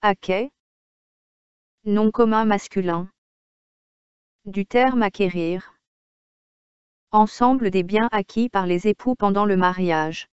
Aké Nom commun masculin. Du terme acquérir. Ensemble des biens acquis par les époux pendant le mariage.